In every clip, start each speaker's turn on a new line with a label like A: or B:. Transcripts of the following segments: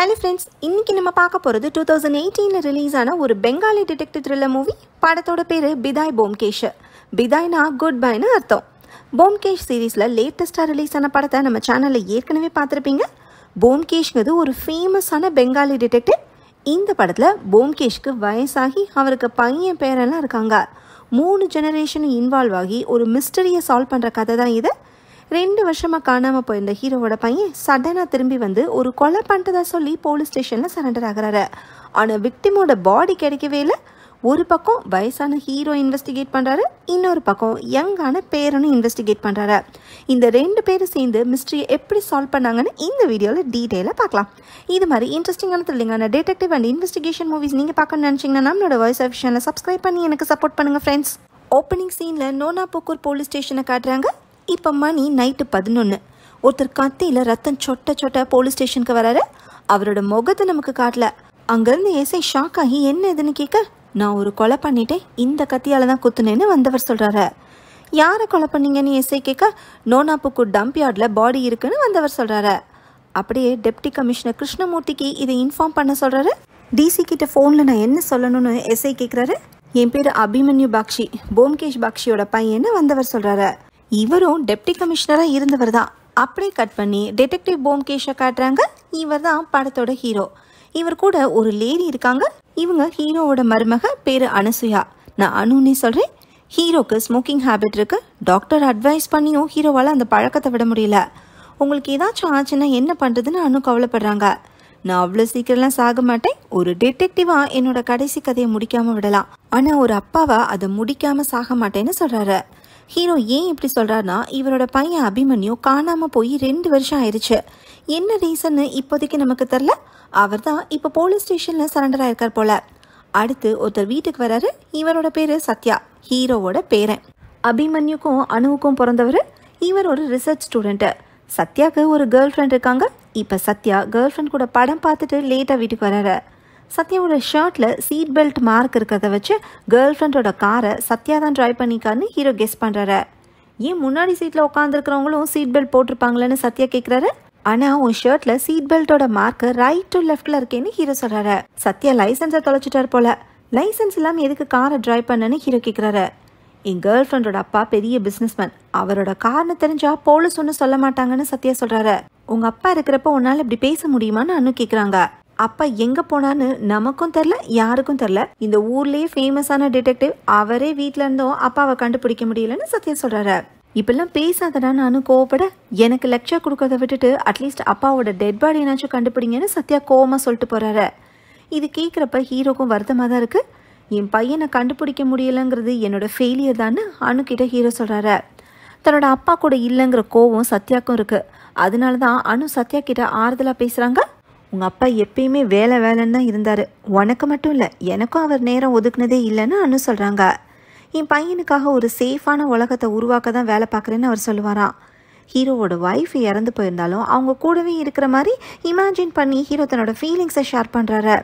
A: hello friends இன்றைக்கி நம்ம பார்க்க போகிறது டூ தௌசண்ட் எயிட்டீனில் ரிலீஸ் ஆன ஒரு பெங்காலி டிடெக்டிவ் த்ரில்லர் மூவி படத்தோட பேர் பிதாய் போம்கேஷ் பிதாய்னா குட் பைன்னு அர்த்தம் போம்கேஷ் சீரீஸில் லேட்டஸ்ட்டாக ரிலீஸ் ஆன படத்தை நம்ம சேனலில் ஏற்கனவே பார்த்துருப்பீங்க போம்கேஷ்ங்கிறது ஒரு ஃபேமஸான பெங்காலி டிடெக்டிவ் இந்த படத்தில் போம்கேஷ்க்கு வயசாகி அவருக்கு பையன் பேரெல்லாம் இருக்காங்க மூணு ஜெனரேஷனும் இன்வால்வ் ஆகி ஒரு மிஸ்டரியை சால்வ் பண்ணுற கதை தான் இது ரெண்டு வருஷமாக காணாமல் போயிருந்த ஹீரோவோட பையன் சடனாக திரும்பி வந்து ஒரு கொலை பண்ணிட்டதா சொல்லி போலீஸ் ஸ்டேஷனில் சரண்டர் ஆகிறாரு ஆனால் விக்டிமோட பாடி கிடைக்கவே இல்லை ஒரு பக்கம் வயசான ஹீரோ இன்வெஸ்டிகேட் பண்ணுறாரு இன்னொரு பக்கம் யங்கான பேரனும் இன்வெஸ்டிகேட் பண்ணுறாரு இந்த ரெண்டு பேரும் சேர்ந்து மிஸ்ட்ரியை எப்படி சால்வ் பண்ணாங்கன்னு இந்த வீடியோவில் டீட்டெயிலாக பார்க்கலாம் இது மாதிரி இன்ட்ரெஸ்டிங்கான தெரியலங்கான டிடெக்டிவ் அண்ட் இன்வெஸ்டிகேஷன் மூவிஸ் நீங்கள் பார்க்கணும்னு நினச்சிங்கன்னா நம்மளோட வாய்ஸ் ஆஃபிஷனில் சப்ஸ்கிரைப் பண்ணி எனக்கு சப்போர்ட் பண்ணுங்கள் ஃப்ரெண்ட்ஸ் ஓப்பனிங் சீனில் நோனா போக்கூர் போலீஸ் ஸ்டேஷனை காட்டுறாங்க இப்போ மணி நைட்டு பதினொன்று ஒருத்தர் கத்தியில் ரத்தம் சொட்ட சொட்ட போலீஸ் ஸ்டேஷனுக்கு வராரு அவரோட முகத்தை நமக்கு காட்டல அங்கேருந்து ஏசை ஷாக் ஆகி என்ன இதுன்னு கேட்க நான் ஒரு கொலை பண்ணிட்டேன் இந்த கத்தியால் தான் குத்துனேன்னு வந்தவர் சொல்கிறாரு யாரை கொலை பண்ணீங்கன்னு எஸ்ஐ கேட்க நோனாப்புக்கு டம்ப் யார்டில் பாடி இருக்குன்னு வந்தவர் சொல்கிறாரு அப்படியே டெப்டி கமிஷனர் கிருஷ்ணமூர்த்திக்கு இதை இன்ஃபார்ம் பண்ண சொல்கிறாரு டிசி கிட்ட ஃபோனில் நான் என்ன சொல்லணும்னு எஸ்ஐ கேட்குறாரு என் பேர் அபிமன்யு பாக்ஷி போம்கேஷ் பாக்ஷியோட பையன்னு வந்தவர் சொல்கிறாரு இவரும் டெப்டி கமிஷனராக இருந்தவர் தான் அப்படியே கட் பண்ணி டிடெக்டிவ் போம்கேஷை காட்டுறாங்க இவர் தான் படத்தோட ஹீரோ இவர் கூட ஒரு லேடி இருக்காங்க இவங்க ஹீரோவோட மருமக பேர் அனசுயா நான் அனுன்னே சொல்கிறேன் ஹீரோக்கு ஸ்மோக்கிங் ஹேபிட் இருக்கு டாக்டர் அட்வைஸ் பண்ணியும் ஹீரோவால் அந்த பழக்கத்தை விட முடியல உங்களுக்கு ஏதாச்சும் ஆச்சுன்னா என்ன பண்ணுறதுன்னு அனு கவலைப்படுறாங்க நான் அவ்வளோ சீக்கிரம்லாம் சாக மாட்டேன் ஒரு டிடெக்டிவாக என்னோட கடைசி கதையை முடிக்காமல் விடலாம் ஆனால் ஒரு அப்பாவை அதை முடிக்காமல் சாக மாட்டேன்னு சொல்கிறாரு ஹீரோ ஏன் இப்படி சொல்கிறாருன்னா இவரோட பையன் அபிமன்யு காணாமல் போய் ரெண்டு வருஷம் ஆயிடுச்சு என்ன ரீசன்னு இப்போதைக்கு நமக்கு தெரில அவர் தான் இப்போ போலீஸ் ஸ்டேஷனில் சரண்டர் ஆயிருக்கார் போல அடுத்து ஒருத்தர் வீட்டுக்கு வராரு இவரோட பேர் சத்யா ஹீரோவோட பேரன் அபிமன்யுக்கும் அணுவுக்கும் பிறந்தவர் இவர் ஒரு ரிசர்ச் ஸ்டூடெண்ட்டு சத்யாவுக்கு ஒரு கேர்ள் ஃப்ரெண்ட் இருக்காங்க இப்போ சத்யா கேர்ள் ஃப்ரெண்ட் கூட படம் பார்த்துட்டு லேட்டாக வீட்டுக்கு வராரு சத்யாவோட ஷர்ட்டில் சீட் பெல்ட் மார்க் இருக்கிறத வச்சு கேர்ள் ஃப்ரெண்டோட காரை சத்யா தான் ட்ரைவ் பண்ணிக்கான்னு ஹீரோ கெஸ் பண்ணுறாரு ஏன் முன்னாடி சீட்டில் உட்காந்துருக்கிறவங்களும் சீட் பெல்ட் போட்டிருப்பாங்களேன்னு சத்யா கேட்குறாரு ஆனால் உன் ஷர்ட்டில் சீட் பெல்ட்டோட மார்க் ரைட் டு லெஃப்டில் இருக்கேன்னு ஹீரோ சொல்கிறாரு சத்யா லைசன்ஸை தொலைச்சிட்டார் போல லைசன்ஸ் இல்லாமல் எதுக்கு காரை ட்ரைவ் பண்ணனு ஹீரோ கேட்கிறாரு என் கேர்ள் ஃப்ரெண்டோட அப்பா பெரிய பிஸ்னஸ்மேன் அவரோட காரணம் தெரிஞ்சா போலீஸ் ஒன்றும் சொல்ல மாட்டாங்கன்னு சத்யா சொல்கிறாரு உங்கள் அப்பா இருக்கிறப்ப உன்னால் இப்படி பேச முடியுமான்னு அண்ணு கேட்குறாங்க அப்பா எங்கே போனான்னு நமக்கும் தெரில யாருக்கும் தெரில இந்த ஊர்லேயே ஃபேமஸான டிடெக்டிவ் அவரே வீட்டில் இருந்தோம் அப்பாவை கண்டுபிடிக்க முடியலன்னு சத்யா சொல்கிறாரு இப்பெல்லாம் பேசாதடா நானும் கோவப்பட எனக்கு லெக்சர் கொடுக்கறத விட்டுட்டு அட்லீஸ்ட் அப்பாவோட டெட் பாடி என்னாச்சும் கண்டுபிடிங்கன்னு சத்யா கோவமாக சொல்லிட்டு போறாரு இது கேட்குறப்ப ஹீரோக்கும் வருத்தமாக தான் இருக்குது என் பையனை கண்டுபிடிக்க முடியலங்கிறது என்னோட ஃபெயிலியர் தான் அணுக்கிட்ட ஹீரோ சொல்கிறாரு தன்னோட அப்பா கூட இல்லைங்கிற கோவம் சத்யாக்கும் இருக்குது அதனால தான் அனு சத்யா கிட்ட ஆறுதலாக பேசுகிறாங்க உங்கள் அப்பா எப்பயுமே வேலை வேலைன்னு தான் இருந்தார் உனக்கு மட்டும் இல்லை எனக்கும் அவர் நேரம் ஒதுக்குனதே இல்லைன்னு அனு சொல்கிறாங்க என் பையனுக்காக ஒரு சேஃபான உலகத்தை உருவாக்க தான் வேலை பார்க்குறேன்னு அவர் சொல்லுவாராம் ஹீரோவோட ஒய்ஃப் இறந்து போயிருந்தாலும் அவங்க கூடவே இருக்கிற மாதிரி இமேஜின் பண்ணி ஹீரோ தன்னோட ஃபீலிங்ஸை ஷேர் பண்ணுறாரு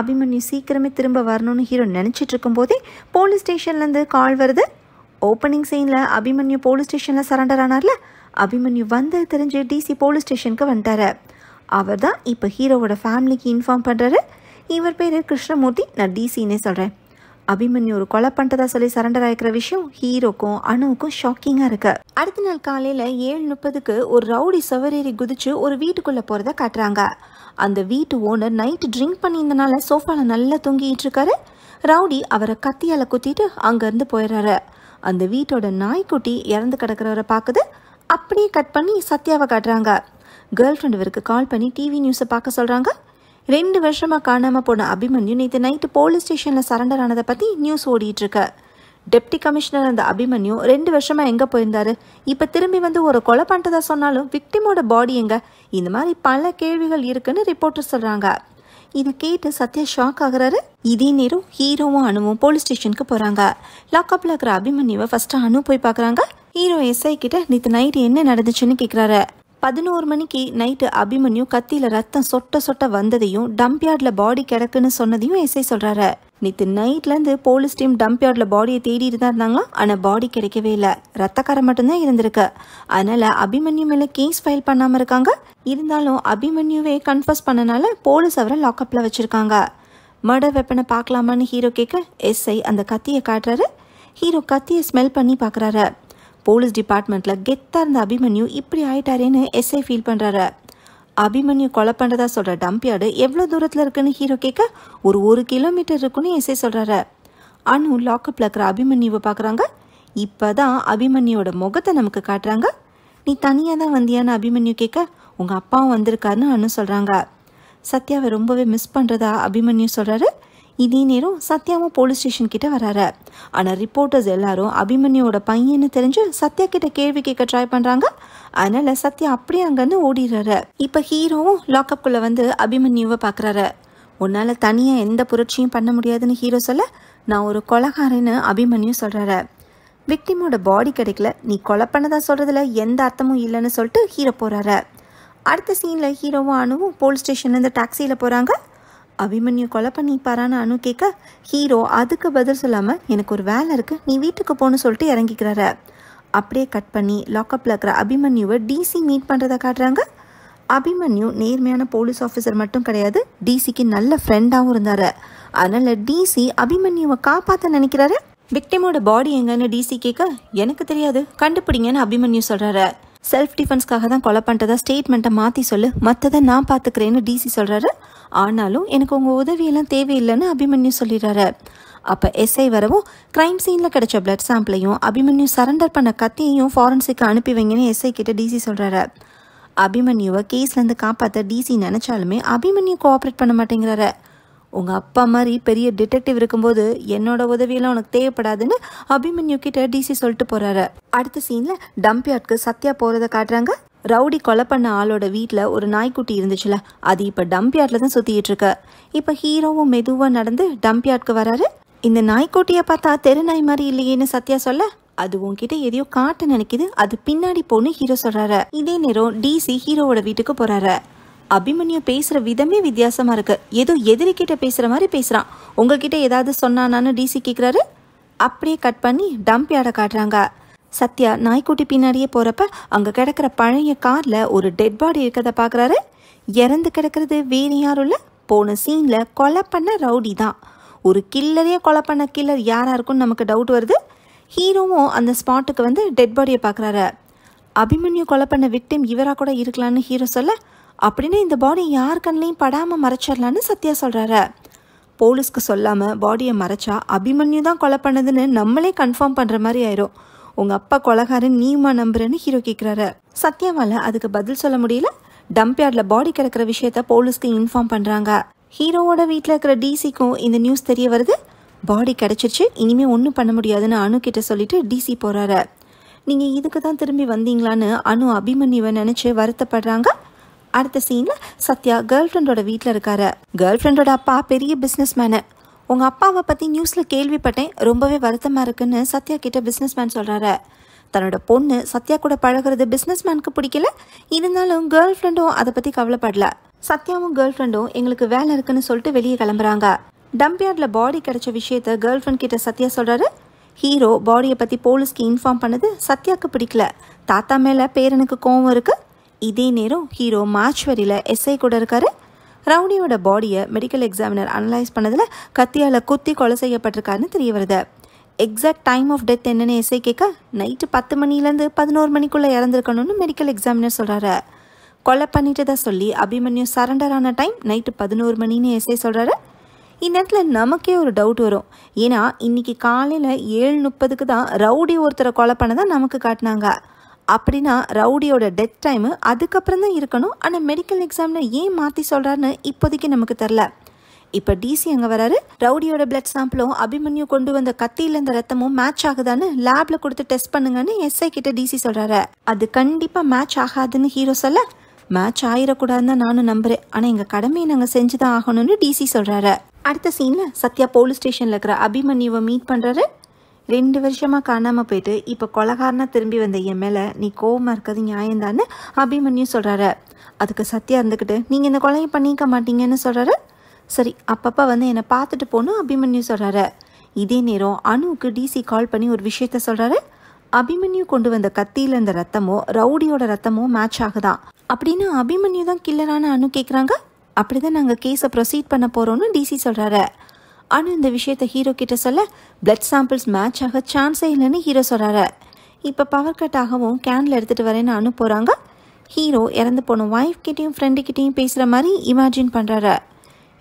A: அபிமன்யு சீக்கிரமே திரும்ப வரணும்னு ஹீரோ நினச்சிட்டு இருக்கும்போதே போலீஸ் ஸ்டேஷன்லேருந்து கால் வருது ஓப்பனிங் சீனில் அபிமன்யு போலீஸ் ஸ்டேஷனில் சரண்டர் ஆனார்ல அபிமன்யு வந்து தெரிஞ்சு டிசி போலீஸ் ஸ்டேஷனுக்கு வந்துட்டார் அவர் தான் இப்போ ஹீரோவோட ஃபேமிலிக்கு இன்ஃபார்ம் பண்ணுறாரு இவர் பேர் கிருஷ்ணமூர்த்தி நான் டிசின்னே சொல்கிறேன் அபிமன்யு ஒரு கொலை பண்ணிட்டதா சொல்லி சரண்டர் ஆகிக்கிற விஷயம் ஹீரோக்கும் அணுவுக்கும் ஷாக்கிங்காக இருக்கு அடுத்த நாள் காலையில் ஏழு முப்பதுக்கு ஒரு ரவுடி சவரேறி குதிச்சு ஒரு வீட்டுக்குள்ளே போகிறத காட்டுறாங்க அந்த வீட்டு ஓனர் நைட்டு ட்ரிங்க் பண்ணியிருந்தனால சோஃபாவில் நல்லா தொங்கிட்டு இருக்காரு ரவுடி அவரை கத்தியால் குத்திட்டு அங்கேருந்து போயிடுறாரு அந்த வீட்டோட நாய்க்குட்டி இறந்து கிடக்கிறவரை பார்க்குது அப்படியே கட் பண்ணி சத்யாவை காட்டுறாங்க கேர்ள் ஃப்ரெண்ட் இவருக்கு கால் பண்ணி டிவி நியூஸை பார்க்க சொல்கிறாங்க ரெண்டு வருஷமாக காணாமல் போன அபிமன்யு நேற்று நைட்டு போலீஸ் ஸ்டேஷனில் சரண்டர் ஆனதை பற்றி நியூஸ் ஓடிட்டுருக்கு டெப்டி கமிஷனர் அந்த அபிமன்யு ரெண்டு வருஷமாக எங்கே போயிருந்தாரு இப்போ திரும்பி வந்து ஒரு கொலை பண்ணிட்டதா சொன்னாலும் விக்டிமோட பாடி எங்க இந்த மாதிரி பல கேள்விகள் இருக்குன்னு ரிப்போர்ட்டர் சொல்கிறாங்க இது கேட்டு சத்யா ஷாக் ஆகுறாரு இதே நேரம் ஹீரோவும் அணுவும் போலீஸ் ஸ்டேஷனுக்கு போகிறாங்க லாக்அப்பில் இருக்கிற அபிமன்யுவை ஃபஸ்ட்டு அணு போய் பார்க்குறாங்க ஹீரோ எஸ்ஐ கிட்ட நேற்று நைட்டு என்ன நடந்துச்சுன்னு கேட்குறாரு பதினோரு மணிக்கு நைட்டு அபிமன்யு கத்தியில் ரத்தம் சொட்ட சொட்ட வந்ததையும் டம்ப் யார்டில் பாடி கிடக்குன்னு சொன்னதையும் எஸ்ஐ சொல்கிறாரு நேற்று நைட்லேருந்து போலீஸ் டீம் டம்ப் யார்டில் பாடியை தேடிட்டு தான் இருந்தாங்களா ஆனால் பாடி கிடைக்கவே இல்லை ரத்தக்காரம் மட்டும்தான் இருந்திருக்கு அதனால் அபிமன்யு மேலே கேஸ் ஃபைல் பண்ணாமல் இருக்காங்க இருந்தாலும் அபிமன்யுவே கன்ஃபர்ஸ் பண்ணனால போலீஸ் அவரை லாக்அப்பில் வச்சுருக்காங்க மர்டர் வெப்பனை பார்க்கலாமான்னு ஹீரோ கேட்க எஸ்ஐ அந்த கத்தியை காட்டுறாரு ஹீரோ கத்தியை ஸ்மெல் பண்ணி பாக்குறாரு போலீஸ் டிபார்ட்மெண்ட்ல கெத்தாக இருந்த அபிமன்யு இப்படி ஆயிட்டாரேன்னு எஸ்ஐ ஃபீல் பண்ணுறாரு அபிமன்யு கொலை பண்ணுறதா சொல்ற டம்ப் யார்டு எவ்வளோ தூரத்தில் இருக்குன்னு ஹீரோ கேட்க ஒரு ஒரு கிலோமீட்டர் இருக்குன்னு எஸ்ஐ சொல்கிறாரு அனு லாக்கப்பில் இருக்கிற அபிமன்யுவை பார்க்குறாங்க இப்போ தான் முகத்தை நமக்கு காட்டுறாங்க நீ தனியாக தான் வந்தியான்னு அபிமன்யு கேட்க உங்கள் அப்பாவும் வந்திருக்காருன்னு அனு சொல்கிறாங்க சத்யாவை ரொம்பவே மிஸ் பண்ணுறதா அபிமன்யு சொல்கிறாரு இதே நேரம் சத்யாவும் போலீஸ் ஸ்டேஷன் கிட்ட வராரு ஆனால் ரிப்போர்ட்டர்ஸ் எல்லாரும் அபிமன்யோட பையன்னு தெரிஞ்சு சத்யா கிட்ட கேள்வி கேட்க ட்ரை பண்ணுறாங்க அதனால சத்யா அப்படியே இருந்து ஓடிடுறாரு இப்போ ஹீரோவும் குள்ள வந்து அபிமன்யுவை பார்க்குறாரு உன்னால் தனியாக எந்த புரட்சியும் பண்ண முடியாதுன்னு ஹீரோ சொல்ல நான் ஒரு கொலகாரன்னு அபிமன்யு சொல்றாரு விக்டிமோட பாடி கிடைக்கல நீ கொலை பண்ணதா சொல்கிறதுல எந்த அர்த்தமும் இல்லைன்னு சொல்லிட்டு ஹீரோ போகிறாரு அடுத்த சீனில் ஹீரோவும் அணுவும் போலீஸ் ஸ்டேஷன்லேருந்து டாக்ஸியில் போகிறாங்க அபிமன்யு கொலை பண்ணிப்பாரான்னு அனு கேட்க ஹீரோ அதுக்கு பதில் சொல்லாமல் எனக்கு ஒரு வேலை இருக்குது நீ வீட்டுக்கு போகணும்னு சொல்லிட்டு இறங்கிக்கிறாரு அப்படியே கட் பண்ணி லாக்கப்பில் இருக்கிற அபிமன்யுவை டிசி மீட் பண்ணுறதை காட்டுறாங்க அபிமன்யு நேர்மையான போலீஸ் ஆஃபீஸர் மட்டும் கிடையாது டிசிக்கு நல்ல ஃப்ரெண்டாகவும் இருந்தார் அதனால் டிசி அபிமன்யுவை காப்பாற்ற நினைக்கிறாரு விக்டிமோட பாடி எங்கன்னு டிசி கேட்க எனக்கு தெரியாது கண்டுபிடிங்கன்னு அபிமன்யு சொல்கிறாரு செல்ஃப் டிஃபென்ஸ்க்காக தான் கொலை பண்ணுறதா ஸ்டேட்மெண்ட்டை மாற்றி சொல்லு மற்றதை நான் பார்த்துக்கிறேன்னு டிசி சொல்கிறாரு ஆனாலும் எனக்கு உங்கள் உதவியெல்லாம் தேவையில்லைன்னு அபிமன்யு சொல்லிடுறாரு அப்போ எஸ்ஐ வரவும் கிரைம் சீனில் கிடைச்ச பிளட் சாம்பிளையும் அபிமன்யு சரண்டர் பண்ண கத்தியையும் ஃபாரன்சிக்கு அனுப்பி வைங்கன்னு எஸ்ஐ கிட்ட டிசி சொல்கிறாரு அபிமன்யுவை கேஸ்லேருந்து காப்பாற்ற டிசி நினச்சாலுமே அபிமன்யு கோஆப்ரேட் பண்ண மாட்டேங்கிறாரு உங்கள் அப்பா மாதிரி பெரிய டிடெக்டிவ் இருக்கும்போது என்னோட உதவியெல்லாம் உனக்கு தேவைப்படாதுன்னு அபிமன்யு கிட்ட டிசி சொல்லிட்டு போகிறாரு அடுத்த சீனில் டம்ப் யார்ட்க்கு சத்யா போகிறத காட்டுறாங்க ரவுடி கொலை பண்ண ஆளோட வீட்டில் ஒரு நாய்க்குட்டி இருந்துச்சுல அது இப்போ டம்ப் யார்டில் தான் சுற்றிட்டு இருக்க இப்போ ஹீரோவும் மெதுவாக நடந்து டம்ப் யார்டுக்கு வராரு இந்த நாய்க்குட்டியை பார்த்தா தெரு நாய் மாதிரி இல்லையேன்னு சத்யா சொல்ல அது உன்கிட்ட எதையோ காட்ட நினைக்குது அது பின்னாடி போன ஹீரோ சொல்றாரு இதே நேரம் டிசி ஹீரோவோட வீட்டுக்கு போறாரு அபிமன்யு பேசுற விதமே வித்தியாசமா இருக்கு ஏதோ கிட்ட பேசுற மாதிரி பேசுறான் உங்ககிட்ட ஏதாவது சொன்னானான்னு டிசி கேக்குறாரு அப்படியே கட் பண்ணி டம்ப் யார்டை காட்டுறாங்க சத்யா நாய்க்குட்டி பின்னாடியே போகிறப்ப அங்கே கிடக்கிற பழைய காரில் ஒரு டெட் பாடி இருக்கிறத பார்க்குறாரு இறந்து கிடக்கிறது வேறு யாரும் இல்லை போன சீனில் கொலை பண்ண ரவுடி தான் ஒரு கில்லரே கொலை பண்ண கில்லர் யாராக இருக்கும்னு நமக்கு டவுட் வருது ஹீரோவும் அந்த ஸ்பாட்டுக்கு வந்து டெட் பாடியை பார்க்குறாரு அபிமன்யு கொலை பண்ண விக்டிம் இவராக கூட இருக்கலான்னு ஹீரோ சொல்ல அப்படின்னு இந்த பாடி யார் கண்ணையும் படாமல் மறைச்சிடலான்னு சத்யா சொல்கிறாரு போலீஸ்க்கு சொல்லாமல் பாடியை மறைச்சா அபிமன்யு தான் கொலை பண்ணதுன்னு நம்மளே கன்ஃபார்ம் பண்ணுற மாதிரி ஆயிரும் உங்கள் அப்பா கொலகாரன் நீமா நம்புறேன்னு ஹீரோ கேட்குறாரு சத்யாவால அதுக்கு பதில் சொல்ல முடியல டம்ப் யார்ட்ல பாடி கிடக்கிற விஷயத்த போலீஸ்க்கு இன்ஃபார்ம் பண்ணுறாங்க ஹீரோவோட வீட்டில் இருக்கிற டிசிக்கும் இந்த நியூஸ் தெரிய வருது பாடி கிடைச்சிருச்சு இனிமேல் ஒன்றும் பண்ண முடியாதுன்னு அணு கிட்ட சொல்லிட்டு டிசி போகிறாரு நீங்கள் இதுக்கு தான் திரும்பி வந்தீங்களான்னு அணு அபிமன்யுவை நினச்சி வருத்தப்படுறாங்க அடுத்த சீனில் சத்யா கேர்ள் ஃப்ரெண்டோட வீட்டில் இருக்காரு கேர்ள் ஃப்ரெண்டோட அப்பா பெரிய பிஸ்னஸ் மேனு உங்கள் அப்பாவை பற்றி நியூஸில் கேள்விப்பட்டேன் ரொம்பவே வருத்தமாக இருக்குன்னு சத்யா கிட்ட மேன் சொல்கிறாரு தன்னோட பொண்ணு சத்யா கூட பழகிறது பிஸ்னஸ்மேனுக்கு பிடிக்கல இருந்தாலும் கேர்ள் ஃப்ரெண்டும் அதை பற்றி கவலைப்படல சத்யாவும் கேர்ள் ஃப்ரெண்டும் எங்களுக்கு வேலை இருக்குன்னு சொல்லிட்டு வெளியே கிளம்புறாங்க டம்ப் பாடி கிடைச்ச விஷயத்த கேர்ள் ஃப்ரெண்ட் கிட்ட சத்யா சொல்கிறாரு ஹீரோ பாடியை பற்றி போலீஸ்க்கு இன்ஃபார்ம் பண்ணது சத்யாவுக்கு பிடிக்கல தாத்தா மேலே பேரனுக்கு கோவம் இருக்குது இதே நேரம் ஹீரோ மாச்சுவரியில் எஸ்ஐ கூட இருக்காரு ரவுடியோட பாடியை மெடிக்கல் எக்ஸாமினர் அனலைஸ் பண்ணதில் கத்தியால் குத்தி கொலை செய்யப்பட்டிருக்காருன்னு தெரிய வருது எக்ஸாக்ட் டைம் ஆஃப் டெத் என்னன்னு எஸ்ஐ கேட்க நைட்டு பத்து மணிலேருந்து பதினோரு மணிக்குள்ளே இறந்துருக்கணும்னு மெடிக்கல் எக்ஸாமினர் சொல்கிறாரு கொலை பண்ணிட்டதா சொல்லி அபிமன்யு சரண்டர் ஆன டைம் நைட்டு பதினோரு மணின்னு எஸ்ஐ சொல்கிறாரு இந்நேரத்தில் நமக்கே ஒரு டவுட் வரும் ஏன்னா இன்றைக்கி காலையில் ஏழு முப்பதுக்கு தான் ரவுடி ஒருத்தரை கொலை பண்ணதான் நமக்கு காட்டினாங்க அப்படின்னா ரவுடியோட டெத் டைமு அதுக்கப்புறம் தான் இருக்கணும் ஆனால் மெடிக்கல் எக்ஸாமில் ஏன் மாற்றி சொல்கிறாருன்னு இப்போதைக்கு நமக்கு தெரில இப்போ டிசி அங்கே வராரு ரவுடியோட பிளட் சாம்பிளும் அபிமன்யு கொண்டு வந்த கத்தியில் இருந்த ரத்தமும் மேட்ச் ஆகுதான்னு லேப்ல கொடுத்து டெஸ்ட் பண்ணுங்கன்னு எஸ்ஐ கிட்ட டிசி சொல்கிறாரு அது கண்டிப்பாக மேட்ச் ஆகாதுன்னு ஹீரோ சொல்ல மேட்ச் ஆயிடக்கூடாதுன்னு தான் நானும் நம்புறேன் ஆனால் எங்கள் கடமையை நாங்கள் செஞ்சு தான் ஆகணும்னு டிசி சொல்கிறாரு அடுத்த சீனில் சத்யா போலீஸ் ஸ்டேஷனில் இருக்கிற அபிமன்யுவை மீட் பண்ணுறாரு ரெண்டு வருஷமாக காணாமல் போயிட்டு இப்போ கொலகாரனாக திரும்பி வந்த என் மேலே நீ கோவமாக இருக்கிறது தானே அபிமன்யு சொல்கிறாரு அதுக்கு சத்தியாக இருந்துக்கிட்டு நீங்கள் இந்த கொலையை பண்ணிக்க மாட்டீங்கன்னு சொல்கிறாரு சரி அப்பப்போ வந்து என்னை பார்த்துட்டு போகணும் அபிமன்யு சொல்கிறாரு இதே நேரம் அணுவுக்கு டிசி கால் பண்ணி ஒரு விஷயத்த சொல்கிறாரு அபிமன்யு கொண்டு வந்த கத்தியில் இருந்த ரத்தமோ ரவுடியோட ரத்தமோ மேட்ச் ஆகுதான் அப்படின்னு அபிமன்யு தான் கில்லரான அணு கேட்குறாங்க அப்படிதான் நாங்கள் கேஸை ப்ரொசீட் பண்ண போகிறோன்னு டிசி சொல்கிறாரு ஆனால் இந்த விஷயத்தை ஹீரோ கிட்ட சொல்ல பிளட் சாம்பிள்ஸ் மேட்ச் ஆக சான்ஸே இல்லைன்னு ஹீரோ சொல்கிறாரு இப்போ பவர் கட் ஆகவும் கேனில் எடுத்துகிட்டு வரேன்னு அனுப்புகிறாங்க ஹீரோ இறந்து போன ஒய்ஃப் கிட்டேயும் ஃப்ரெண்டுக்கிட்டேயும் பேசுகிற மாதிரி இமேஜின் பண்ணுறாரு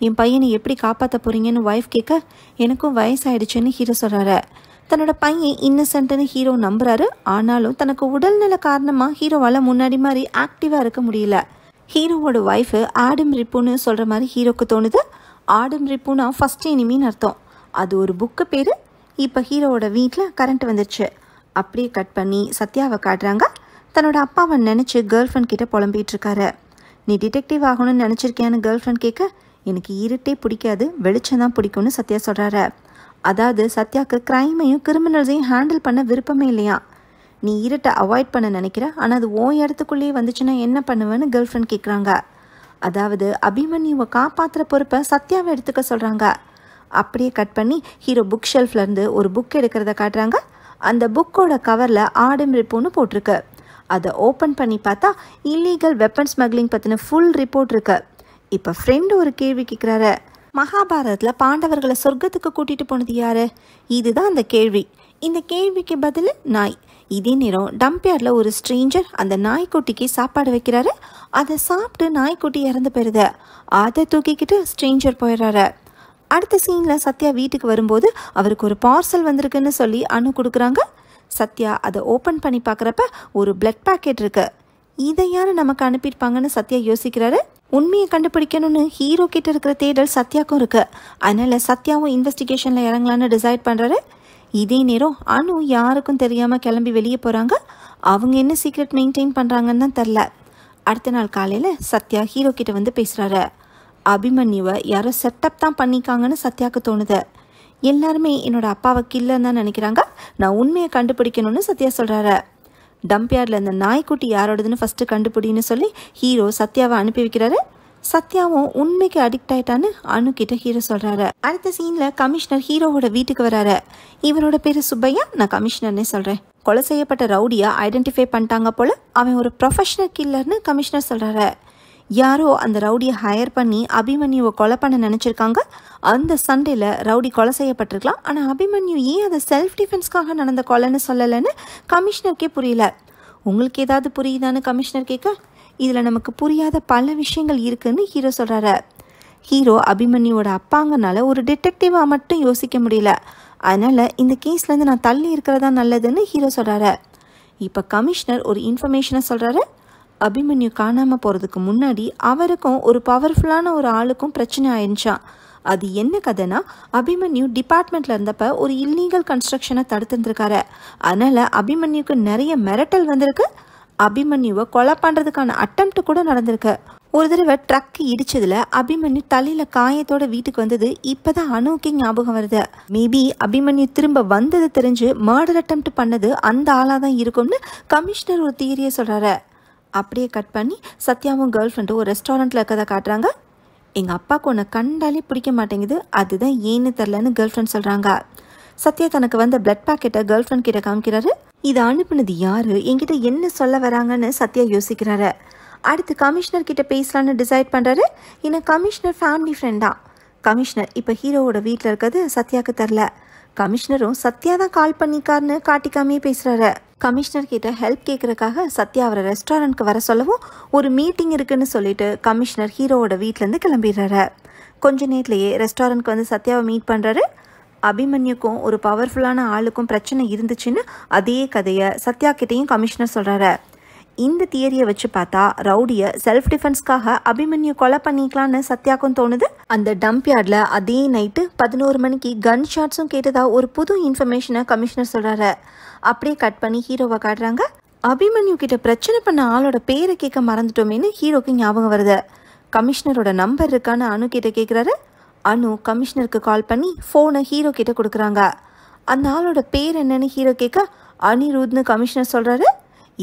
A: என் பையனை எப்படி காப்பாற்ற போகிறீங்கன்னு ஒய்ஃப் கேட்க எனக்கும் வயசாயிடுச்சுன்னு ஹீரோ சொல்கிறாரு தன்னோட பையன் இன்னசென்ட்னு ஹீரோ நம்புறாரு ஆனாலும் தனக்கு உடல்நல காரணமாக ஹீரோவால் முன்னாடி மாதிரி ஆக்டிவாக இருக்க முடியல ஹீரோவோட ஒய்ஃபு ஆடம் ரிப்புன்னு சொல்கிற மாதிரி ஹீரோக்கு தோணுது ஆடம் ரிப்புனா ஃபஸ்ட் எனிமின்னு அர்த்தம் அது ஒரு புக்கு பேர் இப்போ ஹீரோவோட வீட்டில் கரண்ட் வந்துடுச்சு அப்படியே கட் பண்ணி சத்யாவை காட்டுறாங்க தன்னோட அப்பாவை நினச்சி கேர்ள் ஃப்ரெண்ட் கிட்டே புலம்பிகிட்டு இருக்காரு நீ டிடெக்டிவ் ஆகணும்னு நினச்சிருக்கியான்னு கேர்ள் ஃப்ரெண்ட் கேட்க எனக்கு இருட்டே பிடிக்காது வெளிச்சம் தான் பிடிக்கும்னு சத்யா சொல்கிறாரு அதாவது சத்யாவுக்கு க்ரைமையும் கிரிமினல்ஸையும் ஹேண்டில் பண்ண விருப்பமே இல்லையா நீ இருட்டை அவாய்ட் பண்ண நினைக்கிற ஆனால் அது ஓ இடத்துக்குள்ளேயே வந்துச்சுன்னா என்ன பண்ணுவேன்னு கேர்ள் ஃப்ரெண்ட் கேட்குறாங்க அதாவது அபிமன்யுவை காப்பாற்றுற பொறுப்பை சத்யாவை எடுத்துக்க சொல்கிறாங்க அப்படியே கட் பண்ணி ஹீரோ புக் ஷெல்ஃப்லேருந்து ஒரு புக் எடுக்கிறத காட்டுறாங்க அந்த புக்கோட கவரில் ஆடும் ரிப்போன்னு போட்டிருக்கு அதை ஓப்பன் பண்ணி பார்த்தா இல்லீகல் வெப்பன் ஸ்மக்லிங் பற்றின ஃபுல் ரிப்போர்ட் இருக்கு இப்போ ஃப்ரெண்டு ஒரு கேள்வி கேட்குறாரு மகாபாரதத்தில் பாண்டவர்களை சொர்க்கத்துக்கு கூட்டிகிட்டு போனது யார் இதுதான் அந்த கேள்வி இந்த கேள்விக்கு பதில் நாய் இதே நேரம் டம்பேரில் ஒரு ஸ்ட்ரேஞ்சர் அந்த நாய்க்குட்டிக்கு சாப்பாடு வைக்கிறாரு அதை சாப்பிட்டு நாய்க்குட்டி இறந்து போயிடுது அதை தூக்கிக்கிட்டு ஸ்ட்ரேஞ்சர் போயிடுறாரு அடுத்த சீனில் சத்யா வீட்டுக்கு வரும்போது அவருக்கு ஒரு பார்சல் வந்திருக்குன்னு சொல்லி அணு கொடுக்குறாங்க சத்யா அதை ஓப்பன் பண்ணி பார்க்குறப்ப ஒரு பிளட் பேக்கெட் இருக்குது இதை யார் நமக்கு அனுப்பியிருப்பாங்கன்னு சத்யா யோசிக்கிறாரு உண்மையை கண்டுபிடிக்கணும்னு ஹீரோ கிட்ட இருக்கிற தேடல் சத்யாக்கும் இருக்குது அதனால் சத்யாவும் இன்வெஸ்டிகேஷனில் இறங்கலான்னு டிசைட் பண்ணுறாரு இதே நேரம் அணு யாருக்கும் தெரியாமல் கிளம்பி வெளியே போகிறாங்க அவங்க என்ன சீக்ரெட் மெயின்டைன் பண்ணுறாங்கன்னு தான் தெரில அடுத்த நாள் காலையில் சத்யா ஹீரோ கிட்ட வந்து பேசுகிறாரு அபிமன்யுவை யாரோ செட்டப் தான் பண்ணிக்காங்கன்னு சத்யாவுக்கு தோணுது எல்லாருமே என்னோடய அப்பாவை கில்லன்னு தான் நினைக்கிறாங்க நான் உண்மையை கண்டுபிடிக்கணும்னு சத்யா சொல்கிறாரு டம்பியார்டில் இந்த நாய்க்குட்டி யாரோடதுன்னு ஃபஸ்ட்டு கண்டுபிடின்னு சொல்லி ஹீரோ சத்யாவை அனுப்பி வைக்கிறாரு சத்யாவும் உண்மைக்கு அடிக்ட் ஆயிட்டான்னு அணுக்கிட்ட ஹீரோ சொல்கிறாரு அடுத்த சீனில் கமிஷனர் ஹீரோவோட வீட்டுக்கு வராரு இவரோட பேர் சுப்பையா நான் கமிஷனர்னே சொல்கிறேன் கொலை செய்யப்பட்ட ரவுடியை ஐடென்டிஃபை பண்ணிட்டாங்க போல் அவன் ஒரு ப்ரொஃபஷனல் கில்லர்னு கமிஷனர் சொல்கிறாரு யாரோ அந்த ரவுடியை ஹையர் பண்ணி அபிமன்யுவை கொலை பண்ண நினச்சிருக்காங்க அந்த சண்டேல ரவுடி கொலை செய்யப்பட்டிருக்கலாம் ஆனால் அபிமன்யு ஏன் அதை செல்ஃப் டிஃபென்ஸ்க்காக நடந்த கொலைன்னு சொல்லலைன்னு கமிஷனருக்கே புரியல உங்களுக்கு ஏதாவது புரியுதான்னு கமிஷனர் கேட்க இதில் நமக்கு புரியாத பல விஷயங்கள் இருக்குதுன்னு ஹீரோ சொல்கிறாரு ஹீரோ அபிமன்யுவோட அப்பாங்கனால ஒரு டிடெக்டிவாக மட்டும் யோசிக்க முடியல அதனால் இந்த கேஸ்லேருந்து நான் தள்ளி இருக்கிறதா நல்லதுன்னு ஹீரோ சொல்கிறாரு இப்போ கமிஷனர் ஒரு இன்ஃபர்மேஷனை சொல்கிறாரு அபிமன்யு காணாமல் போகிறதுக்கு முன்னாடி அவருக்கும் ஒரு பவர்ஃபுல்லான ஒரு ஆளுக்கும் பிரச்சனை ஆயிடுச்சான் அது என்ன கதைனா அபிமன்யு டிபார்ட்மெண்ட்டில் இருந்தப்ப ஒரு இல்லீகல் கன்ஸ்ட்ரக்ஷனை தடுத்துருந்துருக்காரு அதனால் அபிமன்யுக்கு நிறைய மிரட்டல் வந்திருக்கு அபிமன்யுவை கொலை பண்ணுறதுக்கான அட்டம் கூட நடந்திருக்கு ஒரு தடவை ட்ரக் இடிச்சதுல அபிமன்யு தலையில காயத்தோட வீட்டுக்கு வந்தது இப்பதான் அணுவுக்கே ஞாபகம் வருது மேபி அபிமன்யு திரும்ப வந்தது தெரிஞ்சு மர்டர் அட்டம் பண்ணது அந்த ஆளா தான் இருக்கும்னு கமிஷனர் ஒரு தியரியை சொல்றாரு அப்படியே கட் பண்ணி சத்யாவும் கேர்ள் ஃப்ரெண்டும் ஒரு ரெஸ்டாரண்ட்ல இருக்கதை காட்டுறாங்க எங்கள் அப்பாவுக்கு உன்னை கண்டாலே பிடிக்க மாட்டேங்குது அதுதான் ஏன்னு தெரிலன்னு கேர்ள் ஃப்ரெண்ட் சொல்கிறாங்க சத்யா தனக்கு வந்த பிளட் பாக்கெட்டை கேர்ள் ஃப்ரெண்ட் கிட்ட காமிக்கிறாரு இதை அனுப்புனது யாரு என்கிட்ட என்ன சொல்ல வராங்கன்னு சத்யா யோசிக்கிறாரு அடுத்து கமிஷனர் கிட்ட பேசலான்னு டிசைட் பண்ணுறாரு ஏன்னா கமிஷனர் ஃபேமிலி ஃப்ரெண்டா கமிஷனர் இப்போ ஹீரோவோட வீட்டில் இருக்கிறது சத்யாவுக்கு தெரில கமிஷனரும் சத்யா தான் கால் பண்ணிக்காருன்னு காட்டிக்காமே பேசுகிறாரு கமிஷனர் கிட்ட ஹெல்ப் கேட்குறக்காக சத்யா அவரை ரெஸ்டாரண்ட்க்கு வர சொல்லவும் ஒரு மீட்டிங் இருக்குன்னு சொல்லிட்டு கமிஷனர் ஹீரோவோட வீட்டிலேருந்து கிளம்பிடுறாரு கொஞ்ச நேரத்துலையே ரெஸ்டாரண்ட்க்கு வந்து சத்யாவை மீட் பண்ணுறாரு அபிமன்யுக்கும் ஒரு பவர்ஃபுல்லான ஆளுக்கும் பிரச்சனை இருந்துச்சுன்னு அதே கதையை சத்யா கிட்டேயும் கமிஷனர் சொல்கிறாரு இந்த தியரியை வச்சு பார்த்தா ரவுடியை செல்ஃப் டிஃபென்ஸ்க்காக அபிமன்யு கொலை பண்ணிக்கலான்னு சத்யாக்கும் தோணுது அந்த டம்ப் யார்டில் அதே நைட்டு பதினோரு மணிக்கு கன் ஷாட்ஸும் கேட்டதா ஒரு புது இன்ஃபர்மேஷனை கமிஷனர் சொல்கிறாரு அப்படியே கட் பண்ணி ஹீரோவை காட்டுறாங்க அபிமன்யு கிட்ட பிரச்சனை பண்ண ஆளோட பேரை கேட்க மறந்துட்டோமேனு ஹீரோக்கு ஞாபகம் வருது கமிஷனரோட நம்பர் இருக்கான்னு அனு கிட்ட கேட்குறாரு அனு கமிஷனருக்கு கால் பண்ணி ஃபோனை ஹீரோ கிட்ட கொடுக்குறாங்க அந்த ஆளோட பேர் என்னன்னு ஹீரோ கேட்க அனிருத்னு கமிஷனர் சொல்கிறாரு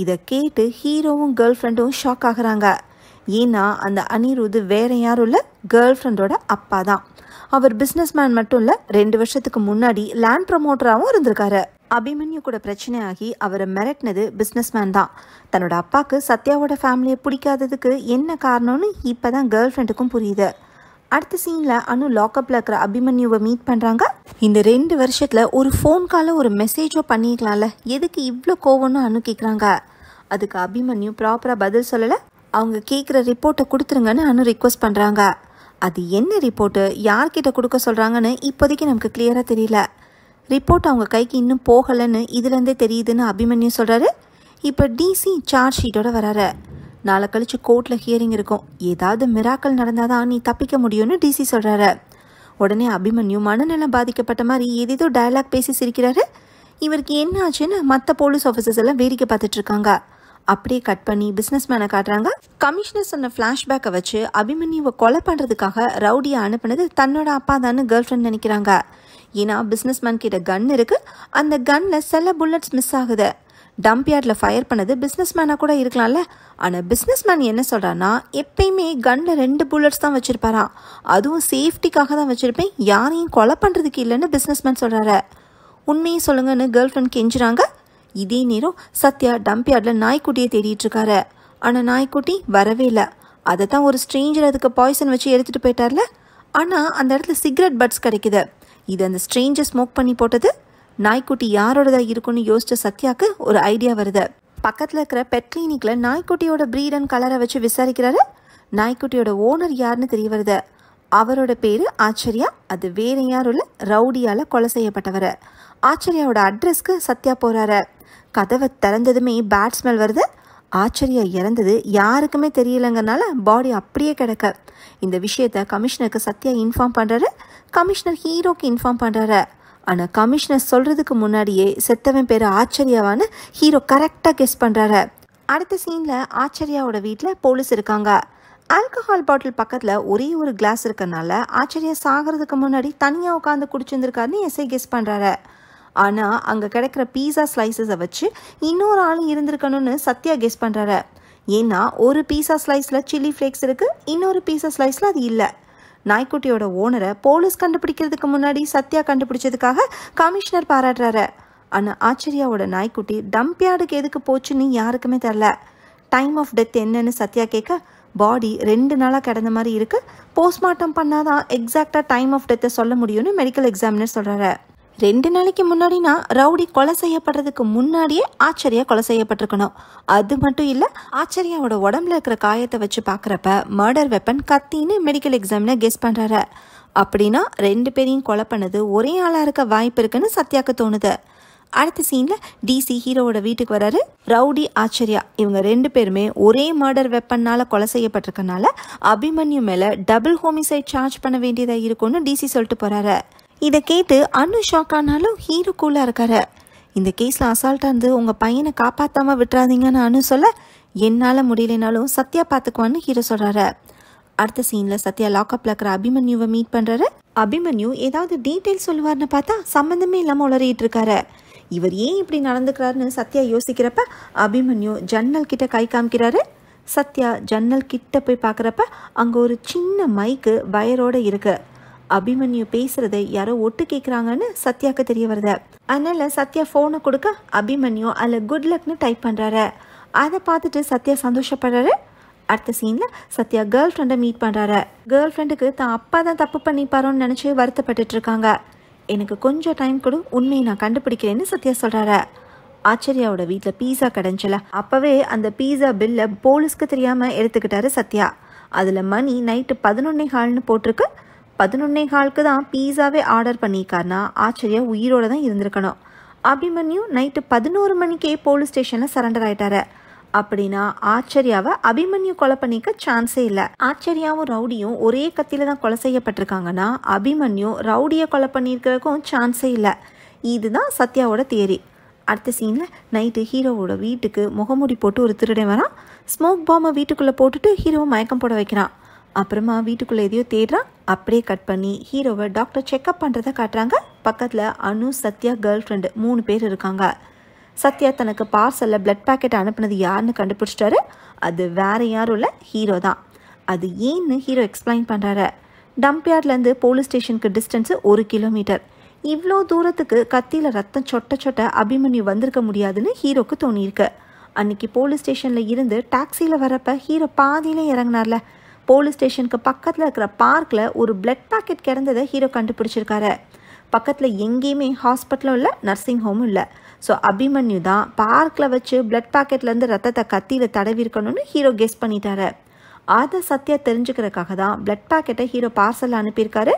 A: இதை கேட்டு ஹீரோவும் கேர்ள் ஃப்ரெண்டும் ஷாக் ஆகுறாங்க ஏன்னா அந்த அனிருத் வேற யாரும் இல்லை கேர்ள் ஃப்ரெண்டோட அப்பா தான் அவர் பிஸ்னஸ் மேன் மட்டும் இல்லை ரெண்டு வருஷத்துக்கு முன்னாடி லேண்ட் ப்ரமோட்டராகவும் இருந்திருக்காரு அபிமன்யு கூட ஆகி அவரை மிரட்டினது பிஸ்னஸ் மேன் தான் தன்னோட அப்பாவுக்கு சத்யாவோட ஃபேமிலியை பிடிக்காததுக்கு என்ன காரணம்னு இப்போ தான் கேர்ள் ஃப்ரெண்டுக்கும் புரியுது அடுத்த சீனில் அனு லாக்அப்பில் இருக்கிற அபிமன்யுவை மீட் பண்ணுறாங்க இந்த ரெண்டு வருஷத்தில் ஒரு ஃபோன் கால ஒரு மெசேஜோ பண்ணிக்கலாம்ல எதுக்கு இவ்வளோ கோவம்னு அனு கேட்குறாங்க அதுக்கு அபிமன்யு ப்ராப்பராக பதில் சொல்லலை அவங்க கேட்குற ரிப்போர்ட்டை கொடுத்துருங்கன்னு அனு ரிக்வஸ்ட் பண்ணுறாங்க அது என்ன ரிப்போர்ட்டு யார்கிட்ட கொடுக்க சொல்கிறாங்கன்னு இப்போதைக்கு நமக்கு கிளியரா தெரியல ரிப்போர்ட் அவங்க கைக்கு இன்னும் போகலைன்னு இதுலேருந்தே தெரியுதுன்னு அபிமன்யு சொல்கிறாரு இப்போ டிசி சார்ஜ் ஷீட்டோட வராரு நாளை கழிச்சு கோர்ட்டில் ஹியரிங் இருக்கும் ஏதாவது மிராக்கள் நடந்தால் தான் நீ தப்பிக்க முடியும்னு டிசி சொல்கிறாரு உடனே அபிமன்யு மனநலம் பாதிக்கப்பட்ட மாதிரி ஏதேதோ டயலாக் பேசி சிரிக்கிறாரு இவருக்கு என்ன ஆச்சுன்னு மற்ற போலீஸ் ஆஃபீஸர்ஸ் எல்லாம் வேடிக்கை பார்த்துட்டு இருக்காங்க அப்படியே கட் பண்ணி பிஸ்னஸ் மேனை காட்டுறாங்க கமிஷனர் சொன்ன ஃப்ளாஷ்பேக்கை வச்சு அபிமன்யுவை கொலை பண்ணுறதுக்காக ரவுடியை அனுப்புனது தன்னோட அப்பா தான் கேர்ள் ஃப்ரெண்ட் நினைக்கிறாங்க ஏன்னா பிஸ்னஸ் மேன் கிட்ட கன் இருக்குது அந்த கன்னில் சில புல்லட்ஸ் மிஸ் ஆகுது டம்ப் யார்டில் ஃபயர் பண்ணது பிஸ்னஸ் மேனாக கூட இருக்கலாம்ல ஆனால் பிஸ்னஸ் மேன் என்ன சொல்கிறான்னா எப்பயுமே கன்னில் ரெண்டு புல்லட்ஸ் தான் வச்சுருப்பாரா அதுவும் சேஃப்டிக்காக தான் வச்சுருப்பேன் யாரையும் கொலை பண்ணுறதுக்கு இல்லைன்னு பிஸ்னஸ் மேன் சொல்கிறாரு உண்மையை சொல்லுங்கன்னு கேர்ள் ஃப்ரெண்ட் கெஞ்சுறாங்க இதே நேரம் சத்யா டம்ப் யார்டில் நாய்க்குட்டியை தேடிட்டுருக்காரு ஆனால் நாய்க்குட்டி வரவே இல்லை அதை தான் ஒரு ஸ்ட்ரேஞ்சர் அதுக்கு பாய்சன் வச்சு எடுத்துகிட்டு போயிட்டார்ல ஆனால் அந்த இடத்துல சிகரெட் பட்ஸ் கிடைக்குது இது அந்த ஸ்ட்ரேஞ்சர் ஸ்மோக் பண்ணி போட்டது நாய்க்குட்டி தான் இருக்கும்னு யோசிச்ச சத்யாவுக்கு ஒரு ஐடியா வருது பக்கத்தில் இருக்கிற பெட் கிளினிக்ல நாய்க்குட்டியோட ப்ரீட் அண்ட் கலரை வச்சு விசாரிக்கிறாரு நாய்க்குட்டியோட ஓனர் யாருன்னு தெரிய வருது அவரோட பேர் ஆச்சரியா அது வேற யாரும் இல்லை ரவுடியால் கொலை செய்யப்பட்டவர் ஆச்சரியாவோட அட்ரஸ்க்கு சத்யா போகிறாரு கதவை திறந்ததுமே பேட் ஸ்மெல் வருது ஆச்சரியா இறந்தது யாருக்குமே தெரியலங்கனால பாடி அப்படியே கிடக்க இந்த விஷயத்த கமிஷனருக்கு சத்யா இன்ஃபார்ம் பண்ணுறாரு கமிஷனர் ஹீரோக்கு இன்ஃபார்ம் பண்ணுறாரு ஆனால் கமிஷனர் சொல்கிறதுக்கு முன்னாடியே செத்தவன் பேர் ஆச்சரியாவான ஹீரோ கரெக்டாக கெஸ் பண்ணுறாரு அடுத்த சீனில் ஆச்சரியாவோட வீட்டில் போலீஸ் இருக்காங்க ஆல்கஹால் பாட்டில் பக்கத்தில் ஒரே ஒரு கிளாஸ் இருக்கனால ஆச்சரியா சாகிறதுக்கு முன்னாடி தனியாக உட்காந்து குடிச்சிருந்துருக்காருன்னு எஸ்ஐ கெஸ் பண்ணுறாரு ஆனால் அங்கே கிடைக்கிற பீஸா ஸ்லைசஸை வச்சு இன்னொரு ஆள் இருந்திருக்கணும்னு சத்யா கெஸ் பண்ணுறாரு ஏன்னா ஒரு பீஸா ஸ்லைஸில் சில்லி ஃப்ளேக்ஸ் இருக்குது இன்னொரு பீஸா ஸ்லைஸில் அது இல்லை நாய்க்குட்டியோட ஓனரை போலீஸ் கண்டுபிடிக்கிறதுக்கு முன்னாடி சத்யா கண்டுபிடிச்சதுக்காக கமிஷனர் பாராட்டுறாரு ஆனால் ஆச்சரியாவோட நாய்க்குட்டி டம்ப்யார்டுக்கு எதுக்கு போச்சுன்னு யாருக்குமே தெரில டைம் ஆஃப் டெத் என்னன்னு சத்யா கேட்க பாடி ரெண்டு நாளாக கிடந்த மாதிரி இருக்குது போஸ்ட்மார்ட்டம் பண்ணாதான் எக்ஸாக்டாக டைம் ஆஃப் டெத்தை சொல்ல முடியும்னு மெடிக்கல் எக்ஸாமினர் சொல்கிறாரு ரெண்டு நாளைக்கு முன்னாடினா ரவுடி கொலை செய்யப்படுறதுக்கு முன்னாடியே ஆச்சரியா கொலை செய்யப்பட்டிருக்கணும் அது மட்டும் இல்லை ஆச்சரியாவோட உடம்புல இருக்கிற காயத்தை வச்சு பார்க்குறப்ப மர்டர் வெப்பன் கத்தின்னு மெடிக்கல் எக்ஸாமில் கெஸ் பண்ணுறாரு அப்படின்னா ரெண்டு பேரையும் கொலை பண்ணது ஒரே ஆளாக இருக்க வாய்ப்பு இருக்குன்னு சத்தியாக்கு தோணுது அடுத்த சீனில் டிசி ஹீரோவோட வீட்டுக்கு வராரு ரவுடி ஆச்சரியா இவங்க ரெண்டு பேருமே ஒரே மர்டர் வெப்பனால் கொலை செய்யப்பட்டிருக்கனால அபிமன்யு மேலே டபுள் ஹோமிசைட் சார்ஜ் பண்ண வேண்டியதாக இருக்கும்னு டிசி சொல்லிட்டு போறாரு இதை கேட்டு அண்ணு ஷாக் ஆனாலும் ஹீரோ கூலாக இருக்காரு இந்த கேஸில் அசால்ட்டாக இருந்து உங்கள் பையனை காப்பாற்றாமல் விட்டுறாதீங்கன்னு அனு சொல்ல என்னால் முடியலைனாலும் சத்யா பார்த்துக்குவான்னு ஹீரோ சொல்கிறாரு அடுத்த சீனில் சத்யா லாக்அப்பில் இருக்கிற அபிமன்யுவை மீட் பண்ணுறாரு அபிமன்யு ஏதாவது டீட்டெயில் சொல்லுவார்னு பார்த்தா சம்மந்தமே இல்லாமல் உளறிட்டு இருக்காரு இவர் ஏன் இப்படி நடந்துக்கிறாருன்னு சத்யா யோசிக்கிறப்ப அபிமன்யு ஜன்னல் கிட்ட கை காமிக்கிறாரு சத்யா ஜன்னல் கிட்ட போய் பார்க்குறப்ப அங்கே ஒரு சின்ன மைக்கு வயரோடு இருக்குது அபிமன்யு பேசுறத யாரோ ஒட்டு கேட்குறாங்கன்னு சத்யாக்கு தெரிய வருத அதனால சத்யா ஃபோனை கொடுக்க அபிமன்யு அதில் குட் லக்னு டைப் பண்ணுறாரு அதை பார்த்துட்டு சத்யா சந்தோஷப்படுறாரு அடுத்த சீனில் சத்யா கேர்ள் ஃப்ரெண்டை மீட் பண்றாரு கேர்ள் ஃப்ரெண்டுக்கு தான் அப்பா தான் தப்பு பண்ணிப்பாரோன்னு நினச்சி வருத்தப்பட்டு இருக்காங்க எனக்கு கொஞ்சம் டைம் கொடு உண்மையை நான் கண்டுபிடிக்கிறேன்னு சத்யா சொல்றாரு ஆச்சரியாவோட வீட்டில் பீஸா கிடைஞ்சல அப்போவே அந்த பீஸா பில்லை போலீஸ்க்கு தெரியாமல் எடுத்துக்கிட்டாரு சத்யா அதில் மணி நைட்டு பதினொன்னே ஹால்னு போட்டிருக்கு பதினொன்னே காலுக்கு தான் பீஸாவே ஆர்டர் பண்ணியிருக்காருனா ஆச்சரியா உயிரோட தான் இருந்திருக்கணும் அபிமன்யு நைட்டு பதினோரு மணிக்கே போலீஸ் ஸ்டேஷனில் சரண்டர் ஆயிட்டாரு அப்படின்னா ஆச்சரியாவை அபிமன்யு கொலை பண்ணிக்க சான்ஸே இல்லை ஆச்சரியாவும் ரவுடியும் ஒரே கத்தியில தான் கொலை செய்யப்பட்டிருக்காங்கன்னா அபிமன்யு ரவுடியை கொலை பண்ணியிருக்கிறக்கும் சான்ஸே இல்லை இதுதான் சத்யாவோட தேரி அடுத்த சீனில் நைட்டு ஹீரோவோட வீட்டுக்கு முகமூடி போட்டு ஒரு திருடன் வரான் ஸ்மோக் பாம்பை வீட்டுக்குள்ளே போட்டுட்டு ஹீரோவை மயக்கம் போட வைக்கிறான் அப்புறமா வீட்டுக்குள்ளே எதையோ தேடுறான் அப்படியே கட் பண்ணி ஹீரோவை டாக்டர் செக்அப் பண்ணுறதை காட்டுறாங்க பக்கத்தில் அனு சத்யா கேர்ள் ஃப்ரெண்டு மூணு பேர் இருக்காங்க சத்யா தனக்கு பார்சலில் பிளட் பேக்கெட் அனுப்புனது யாருன்னு கண்டுபிடிச்சிட்டாரு அது வேறு யாரும் இல்லை ஹீரோ தான் அது ஏன்னு ஹீரோ எக்ஸ்பிளைன் பண்ணுறாரு டம்ப்யார்ட்லேருந்து போலீஸ் ஸ்டேஷனுக்கு டிஸ்டன்ஸு ஒரு கிலோமீட்டர் இவ்வளோ தூரத்துக்கு கத்தியில் ரத்தம் சொட்ட சொட்ட அபிமன்யு வந்திருக்க முடியாதுன்னு ஹீரோக்கு தோணியிருக்கு அன்னைக்கு போலீஸ் ஸ்டேஷனில் இருந்து டாக்ஸியில் வரப்ப ஹீரோ பாதியிலே இறங்கினார்ல போலீஸ் ஸ்டேஷனுக்கு பக்கத்தில் இருக்கிற பார்க்கில் ஒரு பிளட் பாக்கெட் கிடந்ததை ஹீரோ கண்டுபிடிச்சிருக்காரு பக்கத்தில் எங்கேயுமே ஹாஸ்பிட்டலும் இல்லை நர்சிங் ஹோமும் இல்லை ஸோ அபிமன்யு தான் பார்க்கில் வச்சு பிளட் பாக்கெட்லேருந்து ரத்தத்தை கத்தியில் தடவி இருக்கணும்னு ஹீரோ கெஸ் பண்ணிட்டாரு அதை சத்தியாக தெரிஞ்சுக்கிறதுக்காக தான் பிளட் பேக்கெட்டை ஹீரோ பார்சலில் அனுப்பியிருக்காரு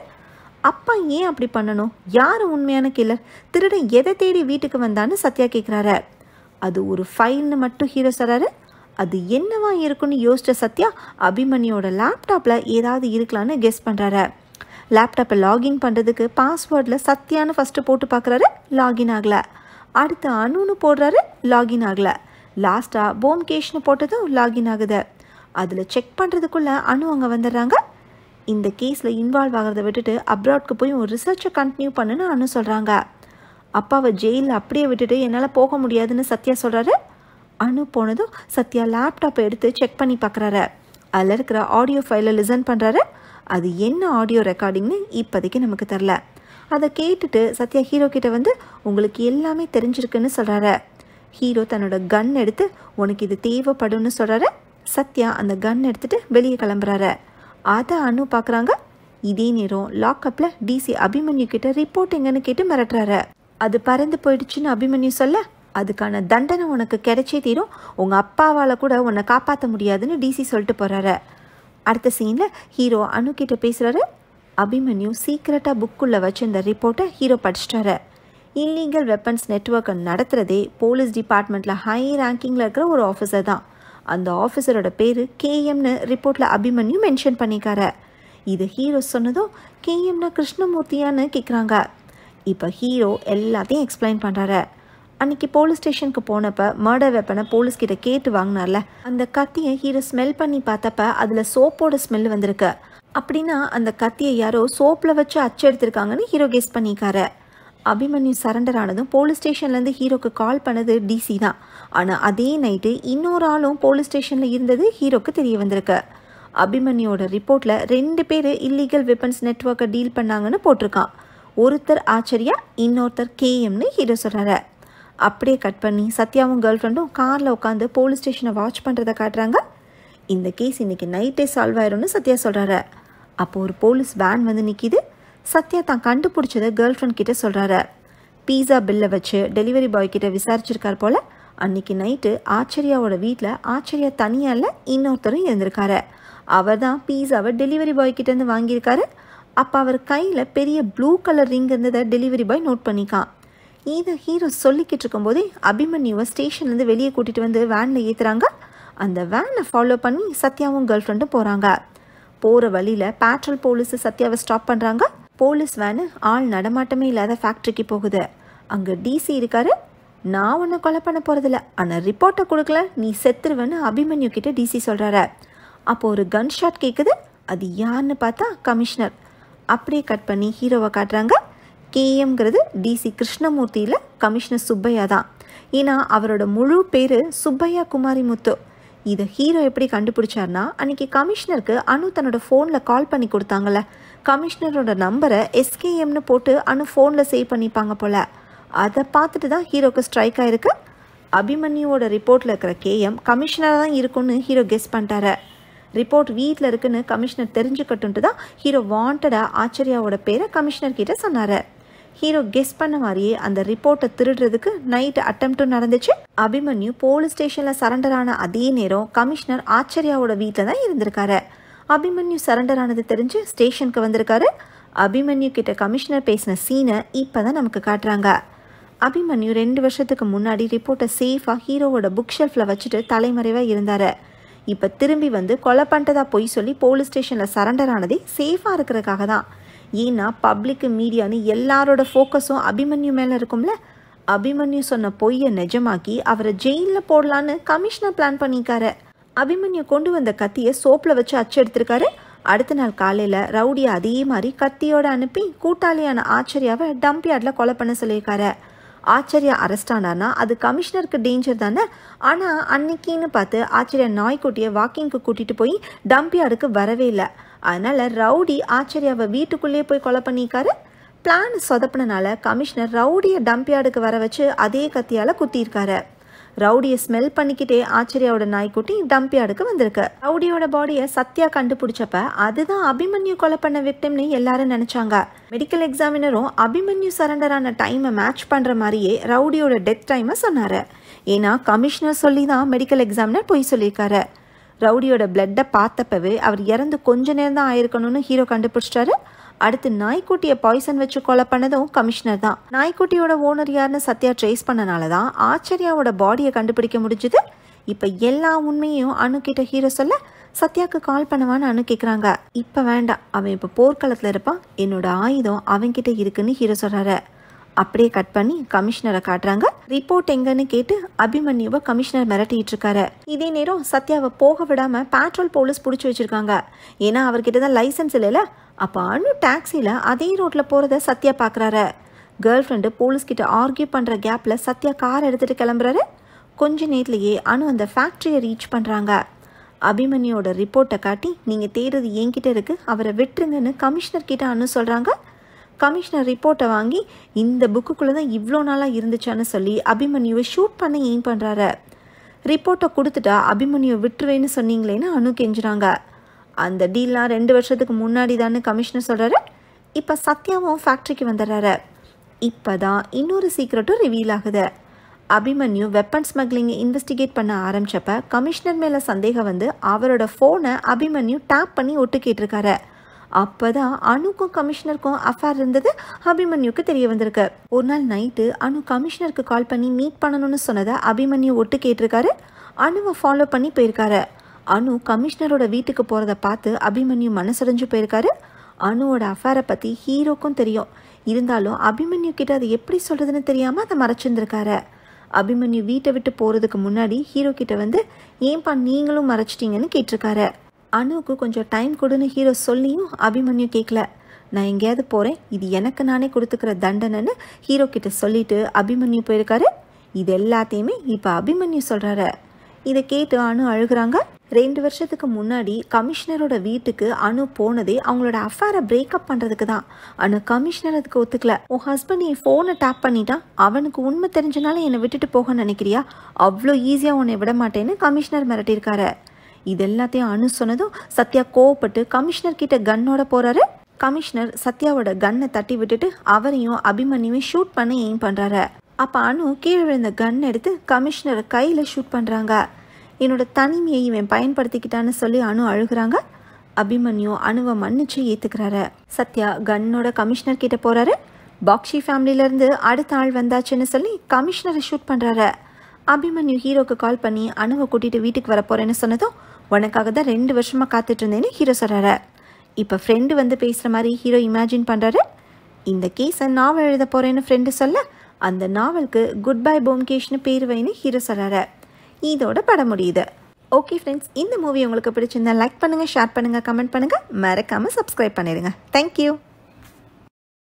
A: அப்பா ஏன் அப்படி பண்ணணும் யார் உண்மையான கில்லர் திருடன் எதை தேடி வீட்டுக்கு வந்தான்னு சத்யா கேட்குறாரு அது ஒரு ஃபைல்னு மட்டும் ஹீரோ சொல்கிறாரு அது என்னவா இருக்குன்னு யோசிச்ச சத்யா அபிமன்யோட லேப்டாப்பில் ஏதாவது இருக்கலான்னு கெஸ் பண்ணுறாரு லேப்டாப்பை லாகின் பண்ணுறதுக்கு பாஸ்வேர்டில் சத்யான்னு ஃபஸ்ட்டு போட்டு பார்க்குறாரு லாகின் ஆகலை அடுத்து அணுன்னு போடுறாரு லாகின் ஆகலை லாஸ்ட்டாக போம்கேஷ்னு போட்டதும் லாகின் ஆகுது அதில் செக் பண்ணுறதுக்குள்ளே அணு அங்கே வந்துடுறாங்க இந்த கேஸில் இன்வால்வ் ஆகிறத விட்டுட்டு அப்ராட்க்கு போய் ஒரு ரிசர்ச்சை கண்டினியூ பண்ணுன்னு அனு சொல்கிறாங்க அப்பாவை ஜெயிலில் அப்படியே விட்டுட்டு என்னால் போக முடியாதுன்னு சத்யா சொல்கிறாரு அணு போனதும் சத்யா லேப்டாப்பை எடுத்து செக் பண்ணி பார்க்குறாரு அதில் இருக்கிற ஆடியோ ஃபைலை லிசன் பண்ணுறாரு அது என்ன ஆடியோ ரெக்கார்டிங்னு இப்போதைக்கு நமக்கு தெரில அதை கேட்டுட்டு சத்யா ஹீரோ கிட்ட வந்து உங்களுக்கு எல்லாமே தெரிஞ்சிருக்குன்னு சொல்கிறாரு ஹீரோ தன்னோட கன் எடுத்து உனக்கு இது தேவைப்படும்னு சொல்கிறாரு சத்யா அந்த கன் எடுத்துகிட்டு வெளியே கிளம்புறாரு அதை அனு பார்க்குறாங்க இதே நேரம் லாக்அப்பில் டிசி அபிமன்யு கிட்ட ரிப்போர்ட் எங்கன்னு கேட்டு மிரட்டுறாரு அது பறந்து போயிடுச்சுன்னு அபிமன்யு சொல்ல அதுக்கான தண்டனை உனக்கு கிடைச்சே தீரும் உங்கள் அப்பாவால் கூட உன்னை காப்பாற்ற முடியாதுன்னு டிசி சொல்லிட்டு போகிறாரு அடுத்த சீனில் ஹீரோ அணுக்கிட்ட பேசுகிறாரு அபிமன்யு சீக்கிரட்டாக புக்குள்ளே வச்சிருந்த ரிப்போர்ட்டை ஹீரோ படிச்சிட்டாரு இல்லீகல் வெப்பன்ஸ் நெட்ஒர்க்கை நடத்துகிறதே போலீஸ் டிபார்ட்மெண்ட்டில் ஹை ரேங்கிங்கில் இருக்கிற ஒரு ஆஃபீஸர் தான் அந்த ஆஃபீஸரோட பேர் கேஎம்னு ரிப்போர்ட்டில் அபிமன்யு மென்ஷன் பண்ணிக்காரு இது ஹீரோ சொன்னதும் கேஎம்னா கிருஷ்ணமூர்த்தியான்னு கேட்குறாங்க இப்போ ஹீரோ எல்லாத்தையும் எக்ஸ்பிளைன் பண்ணுறாரு அன்னைக்கு போலீஸ் ஸ்டேஷனுக்கு போனப்ப மர்டர் வெப்பனை போலீஸ் கிட்ட கேட்டு வாங்கினார்ல அந்த கத்தியை ஹீரோ ஸ்மெல் பண்ணி பார்த்தப்ப அதில் சோப்போட ஸ்மெல் வந்திருக்கு அப்படின்னா அந்த கத்தியை யாரோ சோப்பில் வச்சு அச்சு எடுத்திருக்காங்கன்னு ஹீரோ கெஸ் பண்ணிக்காரு அபிமன்யு சரண்டர் ஆனதும் போலீஸ் ஸ்டேஷன்லேருந்து ஹீரோக்கு கால் பண்ணது டிசி தான் ஆனால் அதே நைட்டு இன்னொரு ஆளும் போலீஸ் ஸ்டேஷனில் இருந்தது ஹீரோக்கு தெரிய வந்திருக்கு அபிமன்யோட ரிப்போர்ட்டில் ரெண்டு பேர் இல்லீகல் வெப்பன்ஸ் நெட்ஒர்க்கை டீல் பண்ணாங்கன்னு போட்டிருக்கான் ஒருத்தர் ஆச்சரியா இன்னொருத்தர் கேஎம்னு ஹீரோ சொல்கிறாரு அப்படியே கட் பண்ணி சத்யாவும் கேர்ள் ஃப்ரெண்டும் காரில் உட்காந்து போலீஸ் ஸ்டேஷனை வாட்ச் பண்ணுறதை காட்டுறாங்க இந்த கேஸ் இன்றைக்கி நைட்டே சால்வ் ஆயிரும்னு சத்யா சொல்கிறாரு அப்போது ஒரு போலீஸ் வேன் வந்து நிற்கிது சத்யா தான் கண்டுபிடிச்சதை கேர்ள் ஃப்ரெண்ட் கிட்டே சொல்கிறாரு பீஸா பில்லை வச்சு டெலிவரி பாய் கிட்ட விசாரிச்சிருக்கார் போல் அன்னைக்கு நைட்டு ஆச்சரியாவோட வீட்டில் ஆச்சரியா தனியாக இல்லை இன்னொருத்தரும் இருந்திருக்காரு அவர் தான் பீஸாவை டெலிவரி பாய் கிட்டேருந்து வாங்கியிருக்காரு அப்போ அவர் கையில் பெரிய ப்ளூ கலர் ரிங் இருந்ததை டெலிவரி பாய் நோட் பண்ணிக்கான் இதை ஹீரோ சொல்லிக்கிட்டு இருக்கும்போதே அபிமன்யுவை ஸ்டேஷன்லேருந்து வெளியே கூட்டிகிட்டு வந்து வேனில் ஏற்றுறாங்க அந்த வேனை ஃபாலோ பண்ணி சத்யாவும் கேர்ள் ஃப்ரெண்டும் போகிறாங்க போகிற வழியில் பேட்ரோல் போலீஸு சத்யாவை ஸ்டாப் பண்ணுறாங்க போலீஸ் வேனு ஆள் நடமாட்டமே இல்லாத ஃபேக்ட்ரிக்கு போகுது அங்கே டிசி இருக்காரு நான் ஒன்றும் கொலை பண்ண போகிறதில்ல ஆனால் ரிப்போர்ட்டை கொடுக்கல நீ செத்துருவேன்னு அபிமன்யு கிட்ட டிசி சொல்கிறாரு அப்போ ஒரு கன் ஷாட் கேட்குது அது யாருன்னு பார்த்தா கமிஷனர் அப்படியே கட் பண்ணி ஹீரோவை காட்டுறாங்க கேஎம்ங்கிறது டிசி கிருஷ்ணமூர்த்தியில் கமிஷனர் சுப்பையா தான் ஏன்னா அவரோட முழு பேர் சுப்பையா குமாரி முத்து இதை ஹீரோ எப்படி கண்டுபிடிச்சார்னா அன்றைக்கி கமிஷனருக்கு அனு தன்னோட ஃபோனில் கால் பண்ணி கொடுத்தாங்கல்ல கமிஷனரோட நம்பரை எஸ்கேஎம்னு போட்டு அனு ஃபோனில் சேவ் பண்ணிப்பாங்க போல் அதை பார்த்துட்டு தான் ஹீரோக்கு ஸ்ட்ரைக் ஆகிருக்கு அபிமன்யுவோட ரிப்போர்ட்டில் இருக்கிற கேஎம் கமிஷனராக தான் இருக்கும்னு ஹீரோ கெஸ் பண்ணிட்டாரு ரிப்போர்ட் வீட்டில் இருக்குன்னு கமிஷனர் தெரிஞ்சுக்கட்டுன்ட்டு தான் ஹீரோ வாண்டடாக ஆச்சரியாவோட பேரை கமிஷனர் கிட்ட சொன்னார் ஹீரோ கெஸ் பண்ண மாதிரியே அந்த ரிப்போர்ட்டை திருடுறதுக்கு நைட் அட்டம்ப்டும் நடந்துச்சு அபிமன்யு போலீஸ் ஸ்டேஷனில் சரண்டர் ஆன அதே நேரம் கமிஷனர் ஆச்சரியாவோட வீட்டில் தான் இருந்திருக்காரு அபிமன்யு சரண்டர் ஆனது தெரிஞ்சு ஸ்டேஷனுக்கு வந்திருக்காரு அபிமன்யு கிட்ட கமிஷனர் பேசின சீனை இப்போ தான் நமக்கு காட்டுறாங்க அபிமன்யு ரெண்டு வருஷத்துக்கு முன்னாடி ரிப்போர்ட்டை சேஃபாக ஹீரோவோட புக் ஷெல்ஃபில் வச்சுட்டு தலைமறைவாக இருந்தார் இப்போ திரும்பி வந்து கொலை பண்ணிட்டதா பொய் சொல்லி போலீஸ் ஸ்டேஷனில் சரண்டர் ஆனதே சேஃபாக இருக்கிறதுக்காக தான் ஏன்னா பப்ளிக்கு மீடியான்னு எல்லாரோட ஃபோக்கஸும் அபிமன்யு மேலே இருக்கும்ல அபிமன்யு சொன்ன பொய்யை நிஜமாக்கி அவரை ஜெயிலில் போடலான்னு கமிஷனர் பிளான் பண்ணியிருக்காரு அபிமன்யு கொண்டு வந்த கத்தியை சோப்பில் வச்சு அச்செடுத்திருக்காரு அடுத்த நாள் காலையில் ரவுடியை அதே மாதிரி கத்தியோடு அனுப்பி கூட்டாளியான ஆச்சரியாவை டம்ப் யார்டில் கொலை பண்ண சொல்லியிருக்காரு ஆச்சரியா அரெஸ்ட் ஆனானா அது கமிஷனருக்கு டேஞ்சர் தானே ஆனால் அன்னைக்கின்னு பார்த்து ஆச்சரியா நாய்க்குட்டியை வாக்கிங்க்கு கூட்டிகிட்டு போய் டம்ப் யார்டுக்கு வரவே இல்லை அதனால் ரவுடி ஆச்சரியாவை வீட்டுக்குள்ளேயே போய் கொலை பண்ணியிருக்காரு பிளான் சொதப்பினால கமிஷனர் ரவுடியை யார்டுக்கு வர வச்சு அதே கத்தியால் குத்தியிருக்காரு ரவுடியை ஸ்மெல் பண்ணிக்கிட்டே ஆச்சரியாவோட நாய்க்குட்டி யார்டுக்கு வந்திருக்கு ரவுடியோட பாடியை சத்யா கண்டுபிடிச்சப்ப அதுதான் அபிமன்யு கொலை பண்ண விக்டம்னு எல்லாரும் நினைச்சாங்க மெடிக்கல் எக்ஸாமினரும் அபிமன்யு சரண்டர் ஆன டைமை மேட்ச் பண்ணுற மாதிரியே ரவுடியோட டெத் டைமை சொன்னார் ஏன்னா கமிஷனர் சொல்லி தான் மெடிக்கல் எக்ஸாமினர் போய் சொல்லியிருக்காரு ரவுடியோட பிளட்டை பார்த்தப்பவே அவர் இறந்து கொஞ்ச நேரம் தான் ஆயிருக்கணும்னு ஹீரோ கண்டுபிடிச்சிட்டாரு அடுத்து நாய்க்குட்டியை பாய்சன் வச்சு கொலை பண்ணதும் கமிஷனர் தான் நாய்க்குட்டியோட ஓனர் யாருன்னு சத்யா ட்ரேஸ் பண்ணனால தான் ஆச்சரியாவோட பாடியை கண்டுபிடிக்க முடிஞ்சுது இப்போ எல்லா உண்மையும் அணுக்கிட்ட ஹீரோ சொல்ல சத்யாவுக்கு கால் பண்ணுவான்னு அனு கேட்குறாங்க இப்போ வேண்டாம் அவன் இப்போ போர்க்களத்தில் இருப்பான் என்னோட ஆயுதம் அவன்கிட்ட இருக்குன்னு ஹீரோ சொல்கிறாரு அப்படியே கட் பண்ணி கமிஷனரை காட்டுறாங்க ரிப்போர்ட் எங்கன்னு கேட்டு அபிமன்யுவை கமிஷனர் மிரட்டிட்டு இருக்காரு இதே நேரம் சத்யாவை போக விடாம பேட்ரோல் போலீஸ் பிடிச்சி வச்சிருக்காங்க ஏன்னா அவர்கிட்ட தான் லைசன்ஸ் இல்லைல்ல அப்போ அனு டாக்ஸியில் அதே ரோட்டில் போகிறத சத்யா பார்க்குறாரு கேர்ள் ஃப்ரெண்டு போலீஸ் கிட்ட ஆர்கியூ பண்ணுற கேப்பில் சத்யா கார் எடுத்துகிட்டு கிளம்புறாரு கொஞ்ச நேரத்துலையே அனு அந்த ஃபேக்ட்ரியை ரீச் பண்ணுறாங்க அபிமன்யோட ரிப்போர்ட்டை காட்டி நீங்கள் தேடுறது என்கிட்ட இருக்குது அவரை விட்டுருங்கன்னு கமிஷனர் கிட்ட அனு சொல்கிறாங்க கமிஷனர் ரிப்போர்ட்டை வாங்கி இந்த புக்குக்குள்ளே தான் இவ்வளோ நாளாக இருந்துச்சான்னு சொல்லி அபிமன்யுவை ஷூட் பண்ண ஏன் பண்ணுறாரு ரிப்போர்ட்டை கொடுத்துட்டா அபிமன்யுவை விட்டுருவேன்னு சொன்னீங்களேன்னு அணு கெஞ்சுறாங்க அந்த டீல்லாம் ரெண்டு வருஷத்துக்கு முன்னாடி தானே கமிஷனர் சொல்கிறாரு இப்போ சத்யாவும் ஃபேக்ட்ரிக்கு வந்துடுறாரு இப்போ தான் இன்னொரு சீக்ரெட்டும் ரிவீல் ஆகுது அபிமன்யு வெப்பன் ஸ்மக்லிங்கை இன்வெஸ்டிகேட் பண்ண ஆரம்பித்தப்ப கமிஷனர் மேலே சந்தேகம் வந்து அவரோட ஃபோனை அபிமன்யு டேப் பண்ணி ஒட்டு கேட்டிருக்காரு அப்போ தான் அணுக்கும் கமிஷனருக்கும் அஃபேர் இருந்தது அபிமன்யுக்கு தெரிய வந்திருக்கு ஒரு நாள் நைட்டு அணு கமிஷனருக்கு கால் பண்ணி மீட் பண்ணணும்னு சொன்னதை அபிமன்யு ஒட்டு கேட்டிருக்காரு அணுவை ஃபாலோ பண்ணி போயிருக்காரு அணு கமிஷனரோட வீட்டுக்கு போகிறத பார்த்து அபிமன்யு மனசடைஞ்சு போயிருக்காரு அணுவோட அஃபேரை பற்றி ஹீரோக்கும் தெரியும் இருந்தாலும் அபிமன்யு கிட்ட அதை எப்படி சொல்கிறதுன்னு தெரியாமல் அதை மறைச்சிருந்துருக்காரு அபிமன்யு வீட்டை விட்டு போகிறதுக்கு முன்னாடி ஹீரோ கிட்ட வந்து ஏன்பா நீங்களும் மறைச்சிட்டிங்கன்னு கேட்டிருக்காரு அணுவுக்கு கொஞ்சம் டைம் கொடுன்னு ஹீரோ சொல்லியும் அபிமன்யு கேட்கல நான் எங்கேயாவது போகிறேன் இது எனக்கு நானே கொடுத்துக்கிற தண்டனைன்னு ஹீரோ கிட்ட சொல்லிட்டு அபிமன்யு போயிருக்காரு இது எல்லாத்தையுமே இப்போ அபிமன்யு சொல்கிறாரு இதை கேட்டு அணு அழுகிறாங்க ரெண்டு வருஷத்துக்கு முன்னாடி கமிஷனரோட வீட்டுக்கு அணு போனதே அவங்களோட அஃபேரை பிரேக்கப் பண்ணுறதுக்கு தான் அணு கமிஷனர் அதுக்கு ஒத்துக்கல உன் ஹஸ்பண்ட் என் ஃபோனை டேப் பண்ணிட்டான் அவனுக்கு உண்மை தெரிஞ்சனால என்னை விட்டுட்டு போக நினைக்கிறியா அவ்வளோ ஈஸியாக உன்னை விட மாட்டேன்னு கமிஷனர் மிரட்டியிருக்காரு இது எல்லாத்தையும் அனு சொன்னதும் சத்யா கோவப்பட்டு கமிஷனர் கிட்ட கன்னோட போறாரு கமிஷனர் சத்யாவோட கன்னை தட்டி விட்டுட்டு அவரையும் அபிமன்யுமே ஷூட் பண்ண எய்ம் பண்ணுறாரு அப்போ அனு கீழே விழுந்த கன் எடுத்து கமிஷனரை கையில் ஷூட் பண்ணுறாங்க என்னோட தனிமையை இவன் பயன்படுத்திக்கிட்டான்னு சொல்லி அணு அழுகுறாங்க அபிமன்யு அணுவை மன்னிச்சு ஏற்றுக்கிறாரு சத்யா கன்னோட கமிஷனர் கிட்ட போகிறாரு பாக்ஷி ஃபேமிலியிலேருந்து அடுத்த ஆள் வந்தாச்சுன்னு சொல்லி கமிஷனரை ஷூட் பண்ணுறாரு அபிமன்யு ஹீரோக்கு கால் பண்ணி அணுவை கூட்டிட்டு வீட்டுக்கு வர போகிறேன்னு சொன்னதும் உனக்காக தான் ரெண்டு வருஷமாக காத்துட்டு இருந்தேன்னு ஹீரோ சொல்கிறாரு இப்போ ஃப்ரெண்டு வந்து பேசுகிற மாதிரி ஹீரோ இமேஜின் பண்ணுறாரு இந்த கேஸை நாவல் எழுத போகிறேன்னு ஃப்ரெண்டு சொல்ல அந்த நாவலுக்கு குட் பை போம்கேஷ்னு பேர் வைன்னு ஹீரோ சொல்கிறாரு இதோட படம் முடியுது ஓகே ஃப்ரெண்ட்ஸ் இந்த மூவி உங்களுக்கு பிடிச்சிருந்தா லைக் பண்ணுங்கள் ஷேர் பண்ணுங்கள் கமெண்ட் பண்ணுங்கள் மறக்காமல் சப்ஸ்கிரைப் பண்ணிடுங்க தேங்க்யூ